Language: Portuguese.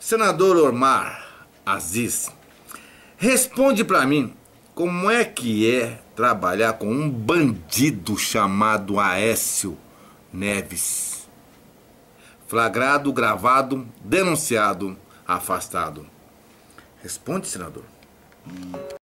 Senador Omar Aziz, responde para mim como é que é trabalhar com um bandido chamado Aécio Neves. Flagrado, gravado, denunciado, afastado. Responde, senador.